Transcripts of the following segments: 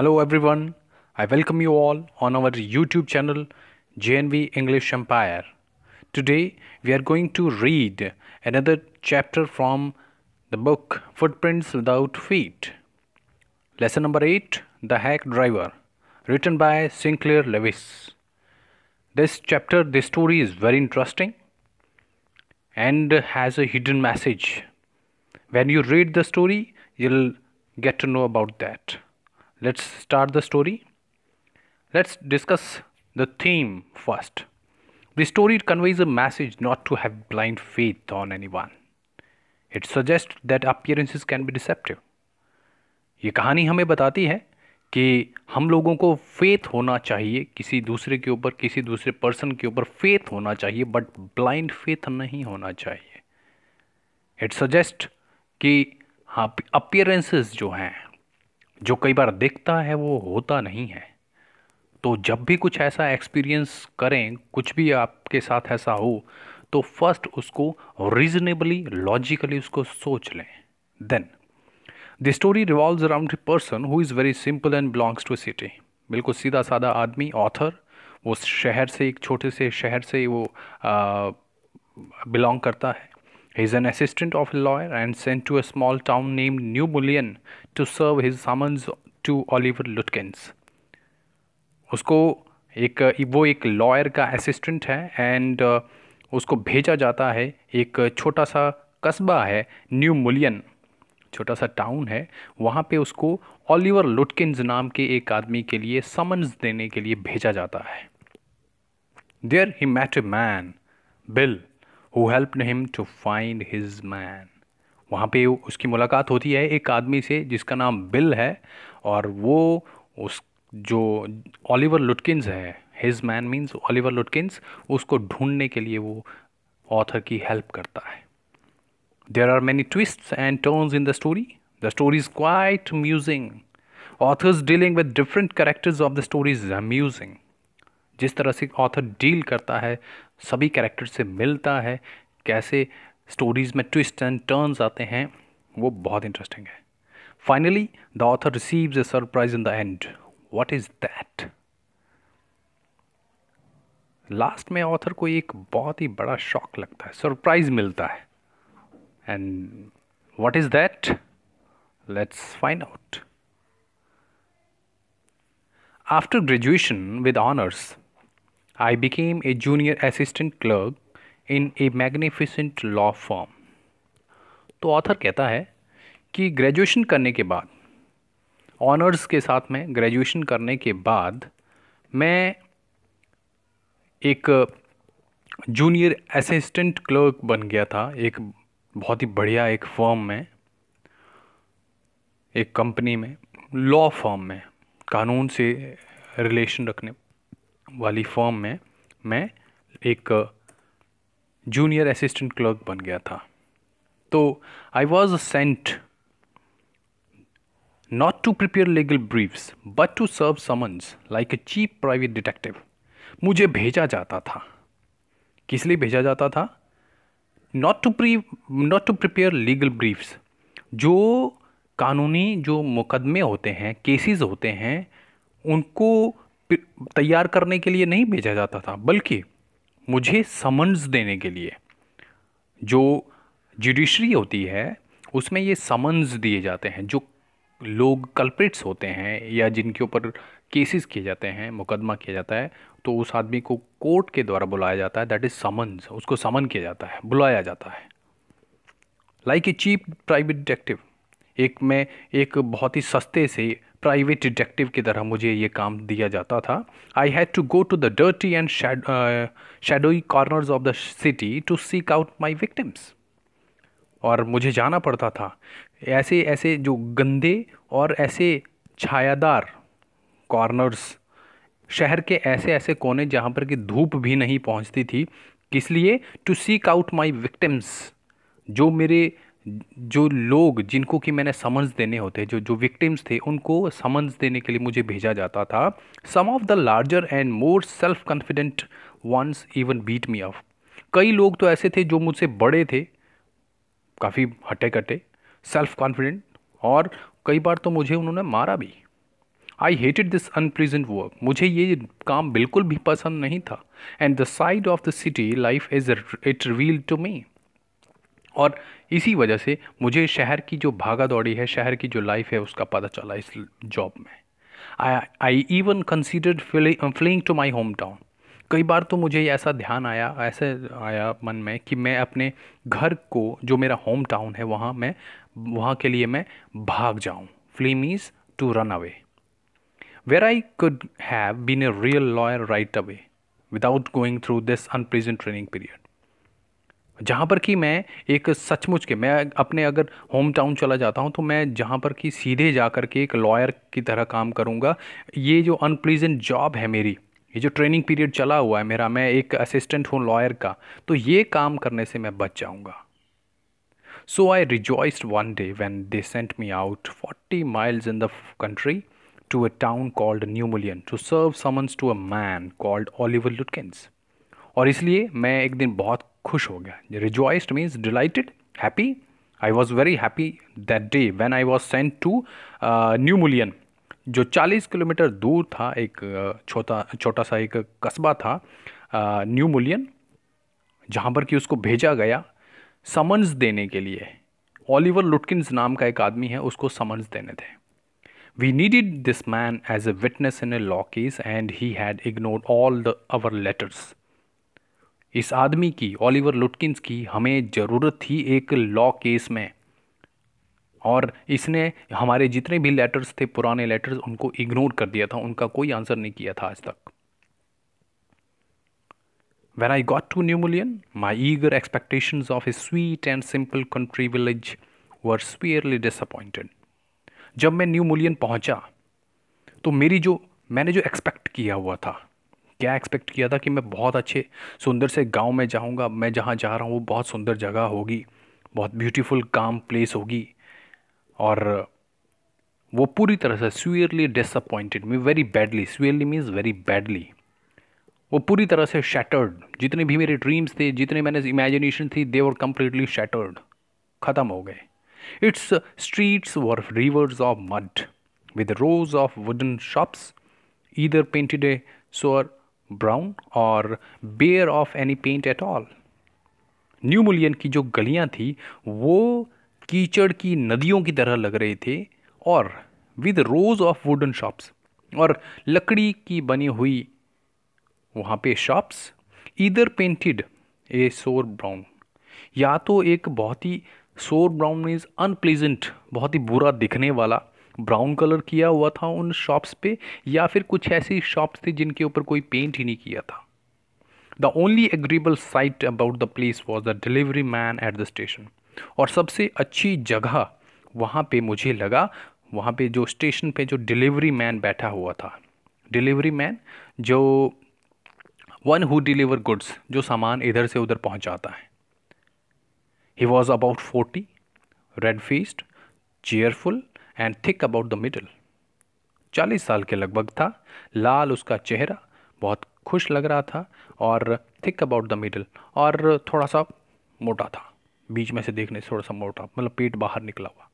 Hello everyone, I welcome you all on our YouTube channel JNV English Empire. Today we are going to read another chapter from the book Footprints Without Feet. Lesson number 8 The Hack Driver, written by Sinclair Lewis. This chapter, this story is very interesting and has a hidden message. When you read the story, you'll get to know about that. let's start the story let's discuss the theme first the story conveys a message not to have blind faith on anyone it suggests that appearances can be deceptive ये कहानी हमें बताती है कि हम लोगों को faith होना चाहिए किसी दूसरे के ऊपर किसी दूसरे पर्सन के ऊपर फेथ होना चाहिए बट ब्लाइंड फेथ नहीं होना चाहिए इट सजेस्ट कि हाँ अपियरेंसेस जो हैं जो कई बार दिखता है वो होता नहीं है तो जब भी कुछ ऐसा एक्सपीरियंस करें कुछ भी आपके साथ ऐसा हो तो फर्स्ट उसको रीजनेबली लॉजिकली उसको सोच लें then the story revolve around person who is very simple and belongs to city बिल्कुल सीधा साधा आदमी ऑथर वो शहर से एक छोटे से शहर से वो बिलोंग करता है He is an assistant of a lawyer and sent to a small town named New Mullion to serve his summons to Oliver Lutkins. उसको एक वो एक लॉयर का असिस्टेंट है एंड uh, उसको भेजा जाता है एक छोटा सा कस्बा है न्यू मुलियन छोटा सा टाउन है वहाँ पे उसको ऑलिवर लुटकिंस नाम के एक आदमी के लिए समन्स देने के लिए भेजा जाता है there he met a man Bill who helped him to find his man वहाँ पे उसकी मुलाकात होती है एक आदमी से जिसका नाम बिल है और वो उस जो ओलिवर लुटकिंस है his man means Oliver Lutkins उसको ढूंढने के लिए वो ऑथर की हेल्प करता है there are many twist and turns in the story the story is quite musing authors dealing with different characters of the story is amusing जिस तरह से ऑथर डील करता है सभी कैरेक्टर से मिलता है कैसे स्टोरीज़ में ट्विस्ट एंड टर्न्स आते हैं वो बहुत इंटरेस्टिंग है finally the author receives a surprise in the end what is that लास्ट में ऑथर को एक बहुत ही बड़ा शॉक लगता है सरप्राइज मिलता है and what is that let's find out after graduation with honours I became a junior assistant clerk in a magnificent law firm. तो ऑथर कहता है कि ग्रेजुएशन करने के बाद ऑनर्स के साथ में ग्रेजुएशन करने के बाद मैं एक जूनियर असिस्टेंट क्लर्क बन गया था एक बहुत ही बढ़िया एक फर्म में एक कंपनी में लॉ फर्म में कानून से रिलेशन रखने वाली फॉर्म में मैं एक जूनियर असिस्टेंट क्लर्क बन गया था तो I was sent not to prepare legal briefs but to serve summons like a chief private detective मुझे भेजा जाता था किस लिए भेजा जाता था not to pre not to prepare legal briefs जो कानूनी जो मुकदमे होते हैं केसेस होते हैं उनको तैयार करने के लिए नहीं भेजा जाता था बल्कि मुझे समन्स देने के लिए जो जुडिशरी होती है उसमें ये समन्स दिए जाते हैं जो लोग कल्प्रिट्स होते हैं या जिनके ऊपर केसेस किए जाते हैं मुकदमा किया जाता है तो उस आदमी को कोर्ट के द्वारा बुलाया जाता है दैट इज़ समन्स उसको समन किया जाता है बुलाया जाता है like a cheap private detective एक में एक बहुत ही सस्ते से प्राइवेट डिटेक्टिव की तरह मुझे ये काम दिया जाता था I had to go to the dirty and shadowy corners of the city to seek out my victims और मुझे जाना पड़ता था ऐसे ऐसे जो गंदे और ऐसे छायादार कॉर्नर्स शहर के ऐसे ऐसे कोने जहाँ पर कि धूप भी नहीं पहुँचती थी किस लिए to seek out my victims जो मेरे जो लोग जिनको कि मैंने समन्स देने होते जो जो विक्टिम्स थे उनको समन्स देने के लिए मुझे भेजा जाता था some of the larger and more self confident once even beat me up कई लोग तो ऐसे थे जो मुझसे बड़े थे काफ़ी हटे कटे सेल्फ कॉन्फिडेंट और कई बार तो मुझे उन्होंने मारा भी I hated this unpleasant work मुझे ये काम बिल्कुल भी पसंद नहीं था and the side of the city life is it reveal to me और इसी वजह से मुझे शहर की जो भागा दौड़ी है शहर की जो लाइफ है उसका पता चला इस जॉब में I I even considered fleeing to my hometown कई बार तो मुझे ऐसा ध्यान आया ऐसे आया मन में कि मैं अपने घर को जो मेरा होम टाउन है वहाँ मैं वहाँ के लिए मैं भाग जाऊँ flee is to run away where I could have been a real lawyer right away without going through this unpleasant training period जहाँ पर कि मैं एक सचमुच के मैं अपने अगर होम टाउन चला जाता हूँ तो मैं जहाँ पर कि सीधे जा कर के एक लॉयर की तरह काम करूँगा ये जो अनप्लीजेंट जॉब है मेरी ये जो ट्रेनिंग पीरियड चला हुआ है मेरा मैं एक असिस्टेंट हूँ लॉयर का तो ये काम करने से मैं बच जाऊँगा so I rejoiced one day when they sent me out forty miles in the country to a town called New Mullion to serve summons to a man called Oliver Lutkins और इसलिए मैं एक दिन बहुत खुश हो गया rejoiced means delighted happy I was very happy that day when I was sent to New Mullion जो 40 किलोमीटर दूर था एक uh, छोटा छोटा सा एक कस्बा था न्यू मुलियन जहाँ पर कि उसको भेजा गया समन्स देने के लिए ओलिवर लुटकिंस नाम का एक आदमी है उसको समन्स देने थे we needed this man as a witness in a law case and he had ignore all the our letters इस आदमी की ओलिवर लुटकिंस की हमें ज़रूरत थी एक लॉ केस में और इसने हमारे जितने भी लेटर्स थे पुराने लेटर्स उनको इग्नोर कर दिया था उनका कोई आंसर नहीं किया था आज तक When I got to Newmullian, my eager expectation of a sweet and simple country village were severely disappointed जब मैं न्यू मुलियन पहुंचा तो मेरी जो मैंने जो एक्सपेक्ट किया हुआ था क्या एक्सपेक्ट किया था कि मैं बहुत अच्छे सुंदर से गांव में जाऊंगा मैं जहाँ जा रहा हूँ वो बहुत सुंदर जगह होगी बहुत ब्यूटीफुल काम प्लेस होगी और वो पूरी तरह से severely disappointed me very badly severely means very badly वो पूरी तरह से शैटर्ड जितने भी मेरे ड्रीम्स थे जितने मैंने इमेजिनेशन थी दे वर कम्प्लीटली शैटर्ड ख़त्म हो गए its streets were rivers of mud with rows of wooden shops either painted a sour brown और bare of any paint at all New Mullion की जो गलियां थी वो कीचड़ की नदियों की तरह लग रहे थे और with rows of wooden shops और लकड़ी की बनी हुई वहाँ पे शॉप्स इधर पेंटेड ए सोर ब्राउन या तो एक बहुत ही सोर ब्राउन मीन्स अनप्लीजेंट बहुत ही बुरा दिखने वाला ब्राउन कलर किया हुआ था उन शॉप्स पे या फिर कुछ ऐसी शॉप्स थी जिनके ऊपर कोई पेंट ही नहीं किया था the only agreeable sight about the place was the delivery man at the station और सबसे अच्छी जगह वहाँ पे मुझे लगा वहाँ पे जो स्टेशन पे जो डिलीवरी मैन बैठा हुआ था डिलीवरी मैन जो वन हु डिलीवर गुड्स जो सामान इधर से उधर पहुँचाता है he was about forty red faced cheerful and thick about the middle चालीस साल के लगभग था लाल उसका चेहरा बहुत खुश लग रहा था और थिक अबाउट द मिडल और थोड़ा सा मोटा था बीच में से देखने से थोड़ा सा मोटा मतलब पेट बाहर निकला हुआ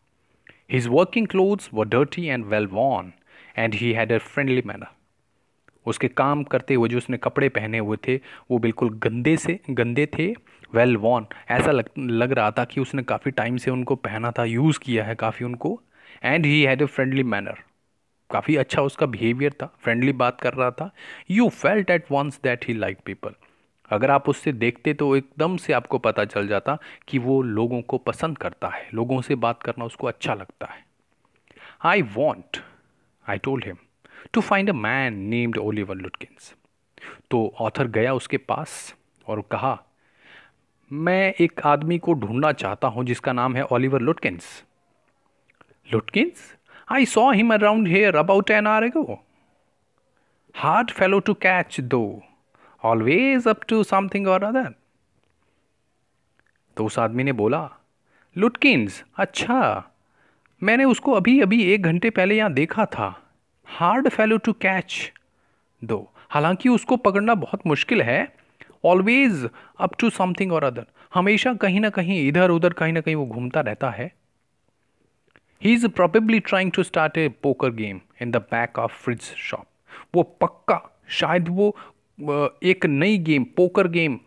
his working clothes were dirty and well worn and he had a friendly manner उसके काम करते हुए जो उसने कपड़े पहने हुए थे वो बिल्कुल गंदे से गंदे थे वेल वॉन ऐसा लग लग रहा था कि उसने काफ़ी टाइम से उनको पहना था यूज़ किया है काफ़ी उनको and he had a friendly manner काफ़ी अच्छा उसका बिहेवियर था फ्रेंडली बात कर रहा था you felt at once that he like people अगर आप उससे देखते तो एकदम से आपको पता चल जाता कि वो लोगों को पसंद करता है लोगों से बात करना उसको अच्छा लगता है I want I told him to find a man named Oliver Lutkins तो ऑथर गया उसके पास और कहा मैं एक आदमी को ढूंढना चाहता हूँ जिसका नाम है Oliver Lutkins Lutkins? I saw him around here about an hour ago. Hard fellow to catch, though. Always up to something or other. तो उस आदमी ने बोला लुटकिंस अच्छा मैंने उसको अभी अभी एक घंटे पहले यहाँ देखा था हार्ड फेलो टू कैच दो हालांकि उसको पकड़ना बहुत मुश्किल है ऑलवेज अप टू समथिंग और अदर हमेशा कहीं ना कहीं इधर उधर कहीं ना कहीं वो घूमता रहता है He's probably trying to start a poker game in the back of Fritz shop. वो पक्का शायद वो एक नई गेम पोकर गेम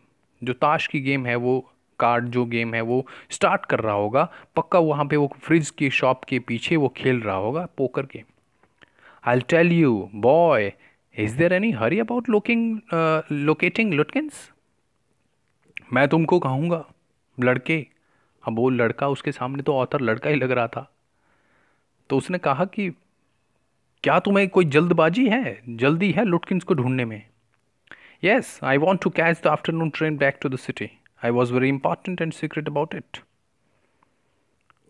जो ताश की गेम है वो कार्ड जो गेम है वो स्टार्ट कर रहा होगा पक्का वहाँ पे वो फ्रिज की शॉप के पीछे वो खेल रहा होगा poker game I tell you boy is there any hurry about looking locating Lutkins मैं तुमको कहूँगा लड़के अब वो लड़का उसके सामने तो ऑथर लड़का ही लग रहा था तो उसने कहा कि क्या तुम्हें कोई जल्दबाजी है जल्दी है लुटकिंस को ढूंढने में yes I want to catch the afternoon train back to the city I was very important and secret about it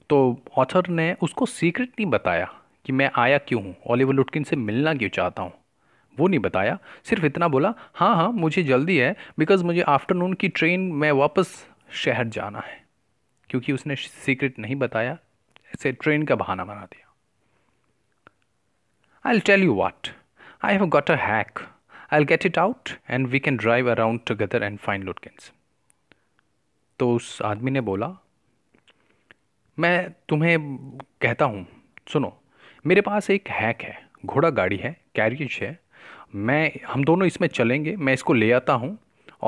तो ऑथर ने उसको सीक्रेट नहीं बताया कि मैं आया क्यों हूँ ओलिवर लुटकिन से मिलना क्यों चाहता हूँ वो नहीं बताया सिर्फ इतना बोला हाँ हाँ मुझे जल्दी है बिकॉज मुझे आफ्टरनून की ट्रेन में वापस शहर जाना है क्योंकि उसने सीक्रेट नहीं बताया ऐसे ट्रेन का बहाना बना दिया I tell you what I have got a hack I get it out and we can drive around together and find Lutkins तो उस आदमी ने बोला मैं तुम्हें कहता हूँ सुनो मेरे पास एक हैक है घोड़ा गाड़ी है कैरिज है मैं हम दोनों इसमें चलेंगे मैं इसको ले आता हूँ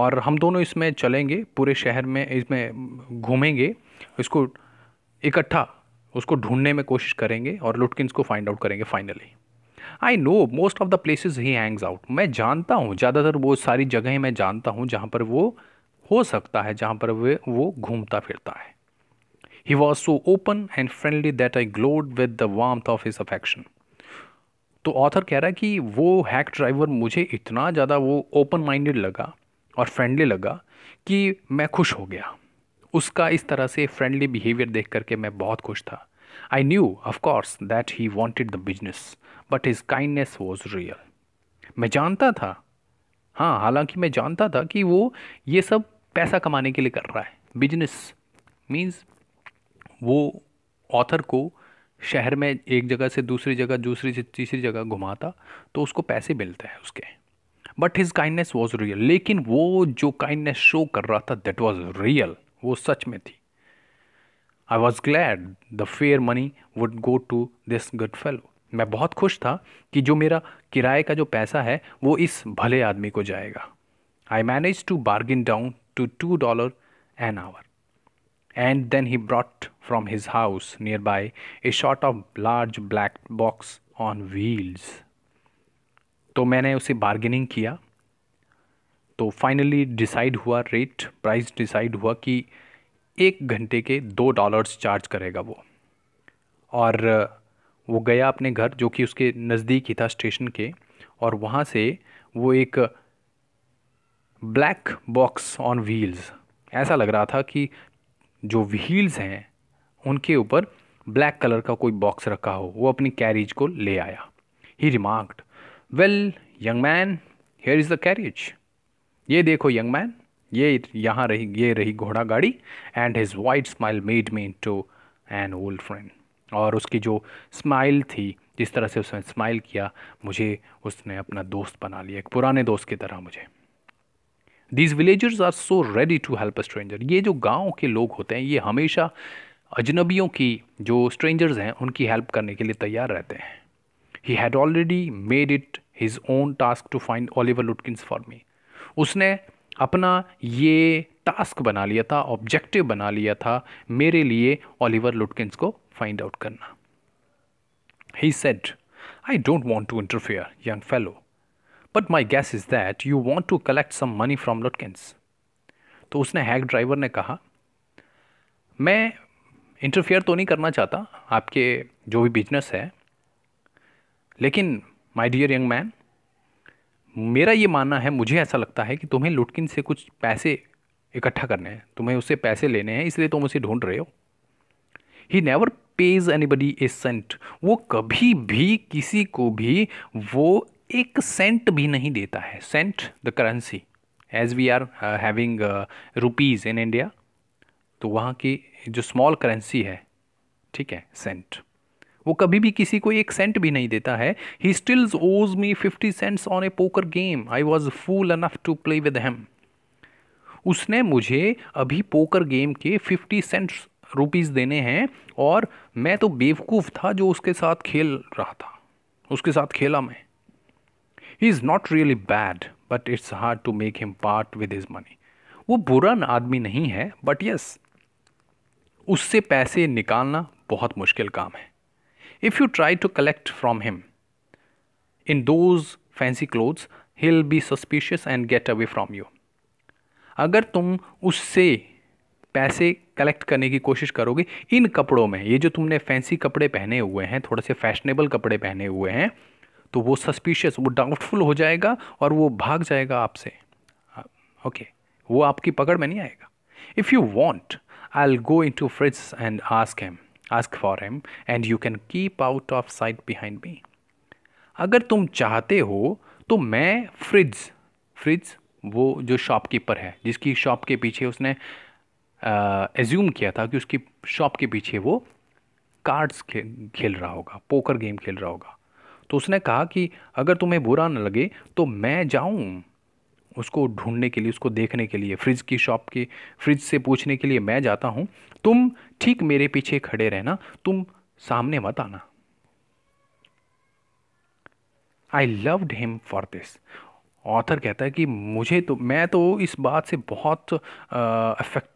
और हम दोनों इसमें चलेंगे पूरे शहर में इसमें घूमेंगे इसको इकट्ठा उसको ढूंढने में कोशिश करेंगे और लुटकिंस को फाइंड आउट करेंगे finally I know most of the places he hangs out मैं जानता हूँ ज़्यादातर वो सारी जगहें मैं जानता हूँ जहाँ पर वो हो सकता है जहाँ पर वे वो घूमता फिरता है he was so open and friendly that I glowed with the warm of his affection तो ऑथर कह रहा है कि वो हैक ड्राइवर मुझे इतना ज़्यादा वो ओपन माइंडेड लगा और फ्रेंडली लगा कि मैं खुश हो गया उसका इस तरह से फ्रेंडली बिहेवियर देख करके मैं बहुत खुश था I knew of course that he wanted the business but his kindness was real मैं जानता था हाँ हालांकि मैं जानता था कि वो ये सब पैसा कमाने के लिए कर रहा है बिजनेस मीन्स वो ऑथर को शहर में एक जगह से दूसरी जगह दूसरी से तीसरी जगह घुमाता तो उसको पैसे मिलते हैं उसके but his kindness was real लेकिन वो जो काइंडनेस शो कर रहा था दैट वॉज रियल वो सच में थी I was glad the fare money would go to this good fellow मैं बहुत खुश था कि जो मेरा किराए का जो पैसा है वो इस भले आदमी को जाएगा I manage to bargain down to two dollar an hour and then he brought from his house nearby a short of large black box on wheels तो मैंने उसे बार्गेनिंग किया तो फाइनली डिसाइड हुआ रेट प्राइस डिसाइड हुआ कि एक घंटे के दो डॉलर्स चार्ज करेगा वो और वो गया अपने घर जो कि उसके नज़दीक ही था स्टेशन के और वहाँ से वो एक ब्लैक बॉक्स ऑन व्हील्स ऐसा लग रहा था कि जो व्हील्स हैं उनके ऊपर ब्लैक कलर का कोई बॉक्स रखा हो वो अपनी कैरेज को ले आया he remarked well young man here is the carriage ये देखो यंग मैन ये यहाँ रही ये रही घोड़ा गाड़ी and his white smile made me to an old friend और उसकी जो स्माइल थी जिस तरह से उसने स्माइल किया मुझे उसने अपना दोस्त बना लिया एक पुराने दोस्त की तरह मुझे these villagers are so ready to help a stranger ये जो गाँव के लोग होते हैं ये हमेशा अजनबियों की जो स्ट्रेंजर्स हैं उनकी हेल्प करने के लिए तैयार रहते हैं he had already made it his own task to find Oliver Lutkins for me उसने अपना ये टास्क बना लिया था ऑब्जेक्टिव बना लिया था मेरे लिए ओलिवर लुटकिंस को फाइंड आउट करना he said I don't want to interfere young fellow but my guess is that you want to collect some money from Lutkins तो उसने हैक ड्राइवर ने कहा मैं इंटरफेयर तो नहीं करना चाहता आपके जो भी बिजनेस है लेकिन माई डियर यंग मैन मेरा ये मानना है मुझे ऐसा लगता है कि तुम्हें लुटकिन से कुछ पैसे इकट्ठा करने हैं तुम्हें उससे पैसे लेने हैं इसलिए तुम उसे ढूंढ रहे हो he never pays anybody a cent वो कभी भी किसी को भी वो एक सेंट भी नहीं देता है cent the currency as we are having rupees in India तो वहाँ की जो स्मॉल करेंसी है ठीक है सेंट वो कभी भी किसी को एक सेंट भी नहीं देता है he stills owes me fifty cents on a poker game I was fool enough to play with him उसने मुझे अभी पोकर गेम के फिफ्टी सेंट्स रुपीज़ देने हैं और मैं तो बेवकूफ़ था जो उसके साथ खेल रहा था उसके साथ खेला मैं he is not really bad but it's hard to make him part with his money वो बुरा आदमी नहीं है बट यस उससे पैसे निकालना बहुत मुश्किल काम है if you try to collect from him in those fancy clothes he'll be suspicious and get away from you अगर तुम उससे पैसे कलेक्ट करने की कोशिश करोगे इन कपड़ों में ये जो तुमने फैंसी कपड़े पहने हुए हैं थोड़े से फैशनेबल कपड़े पहने हुए हैं तो वो सस्पिशियस वो डाउटफुल हो जाएगा और वो भाग जाएगा आपसे ओके okay. वो आपकी पकड़ में नहीं आएगा if you want I'll go into Fritz and ask him ask for him and you can keep out of sight behind me अगर तुम चाहते हो तो मैं फ्रिज फ्रिज वो जो शॉपकीपर है जिसकी शॉप के पीछे उसने एज्यूम किया था कि उसकी शॉप के पीछे वो कार्ड्स खे, खेल रहा होगा पोकर गेम खेल रहा होगा तो उसने कहा कि अगर तुम्हें बुरा न लगे तो मैं जाऊं उसको ढूंढने के लिए उसको देखने के लिए फ्रिज की शॉप के फ्रिज से पूछने के लिए मैं जाता हूं तुम ठीक मेरे पीछे खड़े रहना तुम सामने मत आना I loved him for this author कहता है कि मुझे तो मैं तो इस बात से बहुत अफेक्ट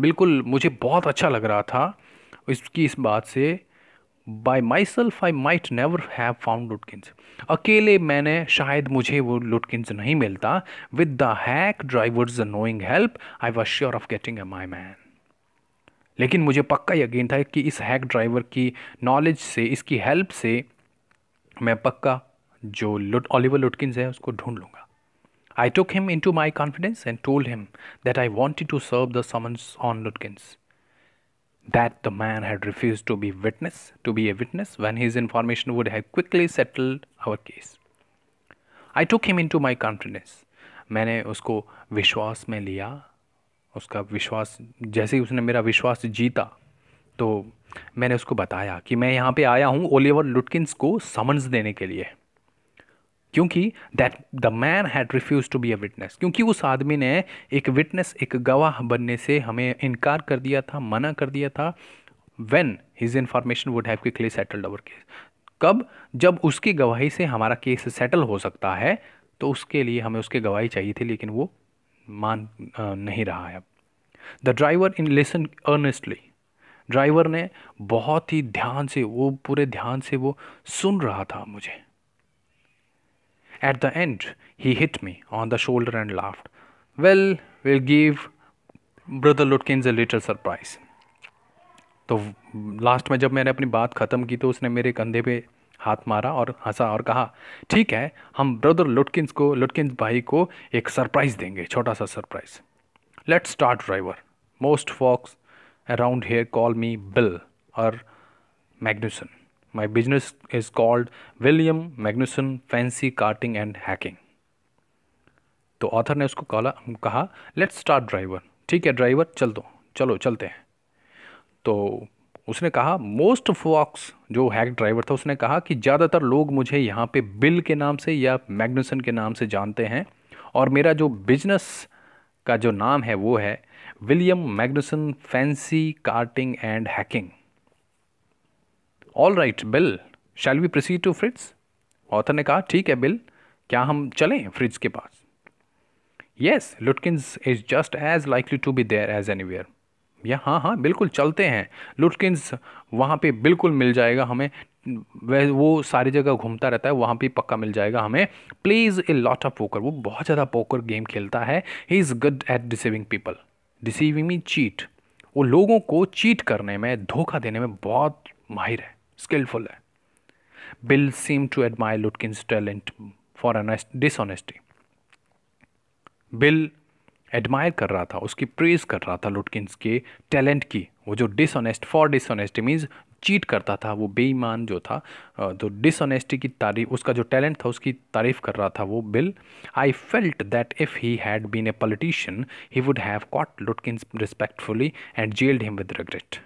बिल्कुल मुझे बहुत अच्छा लग रहा था इसकी इस बात से by myself I might never have found Lutkins अकेले मैंने शायद मुझे वो लुटकिंस नहीं मिलता with the hack drivers knowing help I was sure of getting a my man लेकिन मुझे पक्का यकीन था कि इस हैक ड्राइवर की नॉलेज से इसकी हेल्प से मैं पक्का जो लुट ऑलिवर लुटकिंस है उसको ढूंढ लूँगा I took him into my confidence and told him that I wanted to serve the summons on Lutkins the man had refuse to be witness to be a witness when his information would have quickly settled settled case I took him into my confidence मैंने उसको विश्वास में लिया उसका विश्वास जैसे ही उसने मेरा विश्वास जीता तो मैंने उसको बताया कि मैं यहाँ पे आया हूँ ओलिवर लुटकिंस को समन्स देने के लिए क्योंकि that the man had refuse to be a witness क्योंकि उस आदमी ने एक विटनेस एक गवाह बनने से हमें इनकार कर दिया था मना कर दिया था when his information would have quickly settled our case कब जब उसकी गवाही से हमारा केस सेटल हो सकता है तो उसके लिए हमें उसके गवाही चाहिए थी लेकिन वो मान नहीं रहा है अब द ड्राइवर इन लेसन अर्नेस्टली ड्राइवर ने बहुत ही ध्यान से वो पूरे ध्यान से वो सुन रहा था मुझे at the end he hit me on the shoulder and laughed well will give brother Lutkin a little surprise तो लास्ट में जब मैंने अपनी बात ख़त्म की तो उसने मेरे कंधे पे हाथ मारा और हंसा और कहा ठीक है हम ब्रदर लुटकिंस को लुटकिंस भाई को एक सरप्राइज़ देंगे छोटा सा surprise let start driver most folks around here call me Bill और Magnuson my business is called William Magnuson fancy carting and hacking तो ऑथर ने उसको कॉला कहा लेट्स स्टार्ट ड्राइवर ठीक है ड्राइवर चल दो चलो चलते हैं तो उसने कहा मोस्ट फॉक्स जो हैक ड्राइवर था उसने कहा कि ज़्यादातर लोग मुझे यहाँ पे बिल के नाम से या मैग्नसन के नाम से जानते हैं और मेरा जो बिजनेस का जो नाम है वो है William Magnuson fancy carting and hacking all right Bill shall we proceed to Fritz author ने कहा ठीक है बिल क्या हम चलें फ्रिज के पास yes Lutkin is just as likely to be there as anywhere हाँ हाँ बिल्कुल चलते हैं लुटकिंस वहाँ पे बिल्कुल मिल जाएगा हमें वह वो सारी जगह घूमता रहता है वहाँ पे पक्का मिल जाएगा हमें plays a lot of poker वो बहुत ज़्यादा पोकर गेम खेलता है he is good at deceiving people deceiving me cheat वो लोगों को चीट करने में धोखा देने में बहुत माहिर है स्किलफुल है Bill seem to admire Lutkins talent for dishonesty Bill admire कर रहा था उसकी प्रेज कर रहा था लुटकिंस के टैलेंट की वो जो dishonest for dishonest means cheat करता था वो बेईमान जो था तो डिसऑनेस्टी की तारीफ उसका जो टैलेंट था उसकी तारीफ कर रहा था वो Bill I felt that if he had been a politician he would have caught Lutkins respectfully and jailed him with regret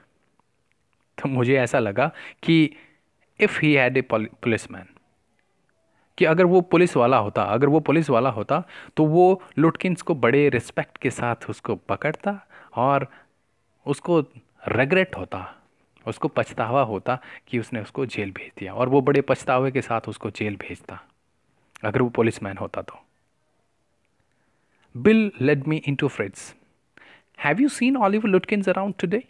तो मुझे ऐसा लगा कि if he had a policeman कि अगर वो पुलिस वाला होता अगर वो पुलिस वाला होता तो वो लुटकिंस को बड़े रिस्पेक्ट के साथ उसको पकड़ता और उसको रेग्रेट होता उसको पछतावा होता कि उसने उसको जेल भेज दिया और वो बड़े पछतावे के साथ उसको जेल भेजता अगर वो पुलिस मैन होता तो Bill led me into Fritz's have you seen Oliver Lutkins around today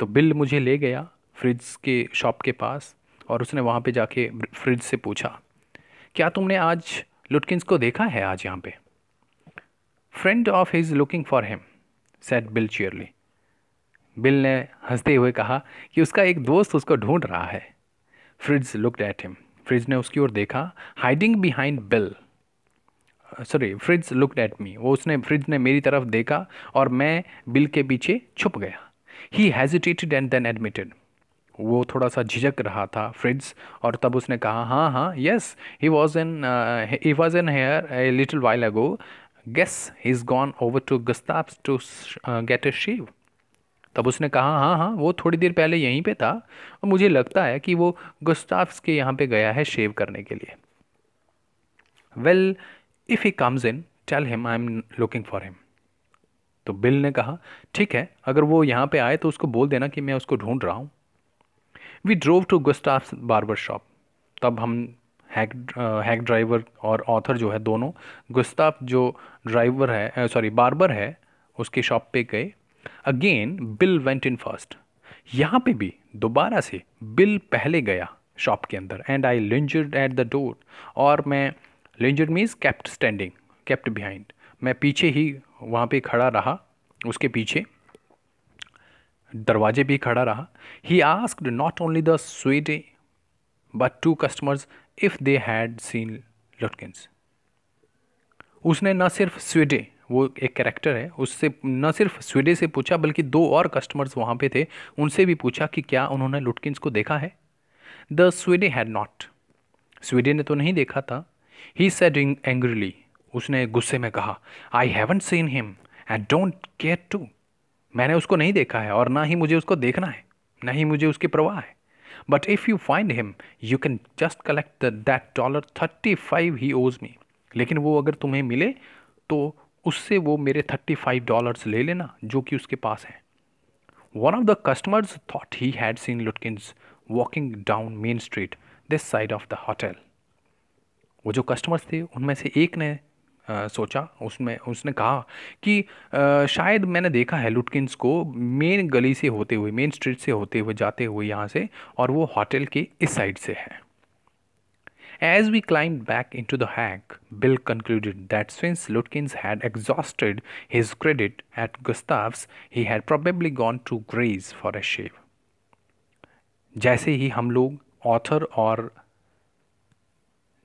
तो बिल मुझे ले गया फ्रिज के शॉप के पास और उसने वहाँ पे जाके फ्रिज से पूछा क्या तुमने आज लुटकिंस को देखा है आज यहाँ पे friend of his looking for him said Bill cheerily Bill ने हंसते हुए कहा कि उसका एक दोस्त उसको ढूंढ रहा है Fritz looked at him Fritz ने उसकी ओर देखा hiding behind Bill sorry Fritz looked at me वो उसने फ्रिज ने मेरी तरफ देखा और मैं बिल के पीछे छुप गया he hesitated and then admitted वो थोड़ा सा झिझक रहा था फ्रिड्स और तब उसने कहा हाँ हाँ yes he was in he was in here a little while ago guess he is gone over to Gustaf's to get a shave तब उसने कहा हाँ हाँ वो थोड़ी देर पहले यहीं पे था और मुझे लगता है कि वो गुस्ताफ्स के यहाँ पे गया है शेव करने के लिए well if he comes in tell him I am looking for him तो बिल ने कहा ठीक है अगर वो यहाँ पे आए तो उसको बोल देना कि मैं उसको ढूंढ रहा हूँ we drove to Gustaf barber shop तब हम हैक हैक ड्राइवर और ऑथर जो है दोनों गुस्ताफ जो ड्राइवर है सॉरी uh, बार्बर है उसके शॉप पे गए again Bill went in first यहाँ पे भी दोबारा से बिल पहले गया शॉप के अंदर and I lingered at the door और मैं lingered means kept standing kept behind मैं पीछे ही वहाँ पे खड़ा रहा उसके पीछे दरवाजे भी खड़ा रहा he asked not only the Swede but two customers if they had seen Lutkins उसने न सिर्फ स्वीडे वो एक कैरेक्टर है उससे न सिर्फ स्वीडे से पूछा बल्कि दो और कस्टमर्स वहाँ पे थे उनसे भी पूछा कि क्या उन्होंने लुटकिंस को देखा है the Swede had not Swede ने तो नहीं देखा था ही सेड एंग्रीली उसने गुस्से में कहा I haven't seen him and don't care too मैंने उसको नहीं देखा है और ना ही मुझे उसको देखना है ना ही मुझे उसकी परवाह है but if you find him you can just collect that dollar thirty five he owes me लेकिन वो अगर तुम्हें मिले तो उससे वो मेरे थर्टी फाइव डॉलर्स ले लेना जो कि उसके पास है one of the customers thought he had seen Lutkins walking down main street this side of the hotel वो जो कस्टमर्स थे उनमें से एक ने सोचा उसमें उसने कहा कि आ, शायद मैंने देखा है लुटकिंस को मेन गली से होते हुए मेन स्ट्रीट से होते हुए जाते हुए यहाँ से और वो होटल के इस साइड से है as we climbed back into the Bill concluded that since Lutkins had exhausted his credit at Gustaf's he had probably gone to Gray's for a shave जैसे ही हम लोग ऑथर और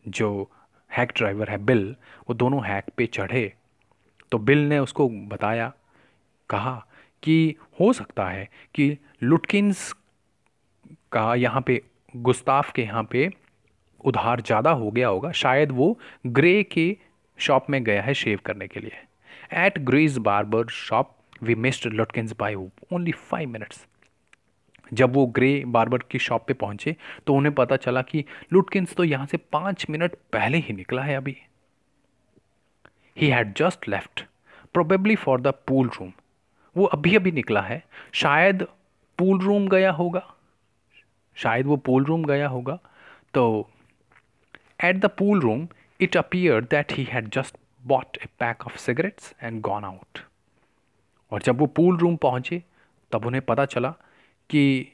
जो हैक ड्राइवर है bill वो दोनों hack पे चढ़े तो बिल ने उसको बताया कहा कि हो सकता है कि लुटकिंस का यहाँ पे गुस्ताफ के यहाँ पे उधार ज़्यादा हो गया होगा शायद वो ग्रे के शॉप में गया है शेव करने के लिए at Gray's barber shop we missed Lutkins by only five minutes जब वो ग्रे बार्बर की शॉप पे पहुंचे तो उन्हें पता चला कि लुटकिंस तो यहां से पांच मिनट पहले ही निकला है अभी he had just left probably for the pool room वो अभी अभी निकला है शायद पूल रूम गया होगा शायद वो पूल रूम गया होगा तो at the pool room it appear that he had just bought a pack of cigarettes and gone out और जब वो पूल रूम पहुंचे तब उन्हें पता चला कि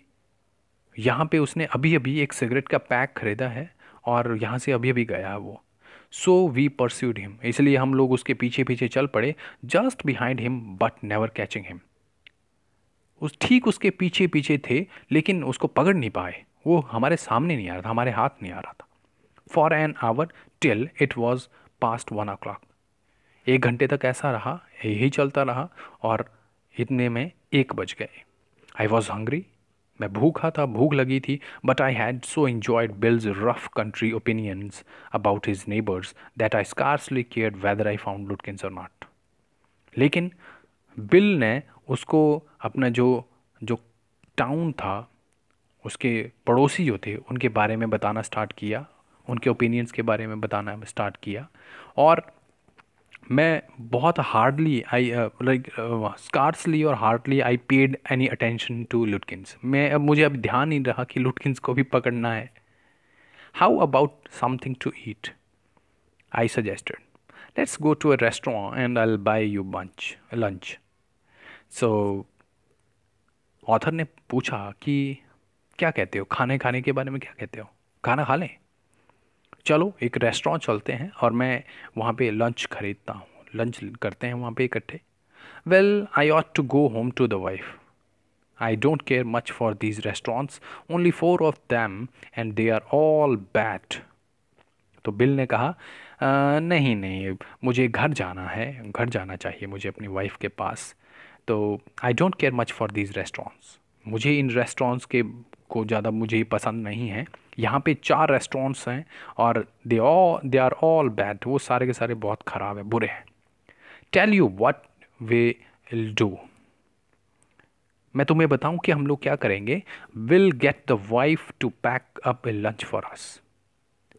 यहाँ पे उसने अभी अभी एक सिगरेट का पैक ख़रीदा है और यहाँ से अभी अभी गया है वो सो वी परस्यूड हिम इसलिए हम लोग उसके पीछे पीछे चल पड़े just behind him but never catching him उस ठीक उसके पीछे पीछे थे लेकिन उसको पकड़ नहीं पाए वो हमारे सामने नहीं आ रहा था हमारे हाथ नहीं आ रहा था for an hour till it was past one o'clock एक घंटे तक ऐसा रहा यही चलता रहा और इतने में एक बज गए आई वॉज हंग्री मैं भूखा था भूख लगी थी but I had so enjoyed Bill's rough country opinions about his neighbours that I scarcely care whether I found Lut or not लेकिन बिल ने उसको अपना जो जो टाउन था उसके पड़ोसी जो थे उनके बारे में बताना स्टार्ट किया उनके ओपिनियंस के बारे में बताना स्टार्ट किया और मैं बहुत हार्डली आई लाइक स्कार्सली और hardly I paid any attention to Lutkins मैं अब मुझे अब ध्यान नहीं रहा कि लुटकिंस को भी पकड़ना है how about something to eat I suggested let's go to a restaurant and I buy you bunch lunch so author ने पूछा कि क्या कहते हो खाने खाने के बारे में क्या कहते हो खाना खा लें चलो एक रेस्टोरेंट चलते हैं और मैं वहाँ पे लंच खरीदता हूँ लंच करते हैं वहाँ पे इकट्ठे well I ought to go home to the wife I don't care much for these restaurants only four of them and they are all bad. तो बिल ने कहा आ, नहीं नहीं मुझे घर जाना है घर जाना चाहिए मुझे अपनी वाइफ के पास तो I don't care much for these restaurants मुझे इन रेस्टोरेंट्स के को ज़्यादा मुझे पसंद नहीं है यहाँ पे चार रेस्टोरेंट्स हैं और they all they are all bad वो सारे के सारे बहुत ख़राब है बुरे हैं tell you what we do मैं तुम्हें बताऊं कि हम लोग क्या करेंगे will get the wife to pack up a lunch for us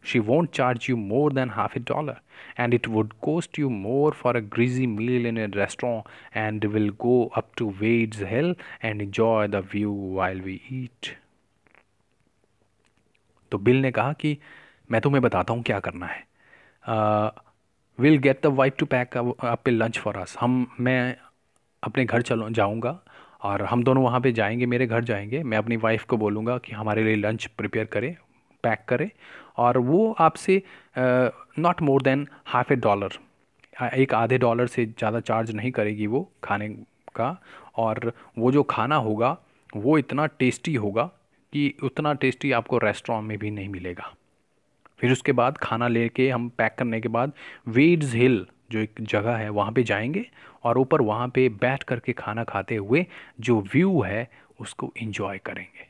she won't charge you more than half a dollar and it would cost you more for a greasy meal in a restaurant and will go up to weds hill and enjoy the view while we eat तो Bill ने कहा कि मैं तुम्हें बताता हूँ क्या करना है will get the wife to pack up a lunch for us हम मैं अपने घर चलो जाऊँगा और हम दोनों वहाँ पे जाएंगे मेरे घर जाएंगे मैं अपनी वाइफ़ को बोलूँगा कि हमारे लिए लंच प्रिपेयर करें पैक करें और वो आपसे not more than half a dollar एक आधे डॉलर से ज़्यादा चार्ज नहीं करेगी वो खाने का और वो जो खाना होगा वो इतना टेस्टी होगा कि उतना टेस्टी आपको रेस्टोरेंट में भी नहीं मिलेगा फिर उसके बाद खाना लेके हम पैक करने के बाद वेड्स हिल जो एक जगह है वहाँ पे जाएंगे और ऊपर वहाँ पे बैठ करके खाना खाते हुए जो व्यू है उसको इन्जॉय करेंगे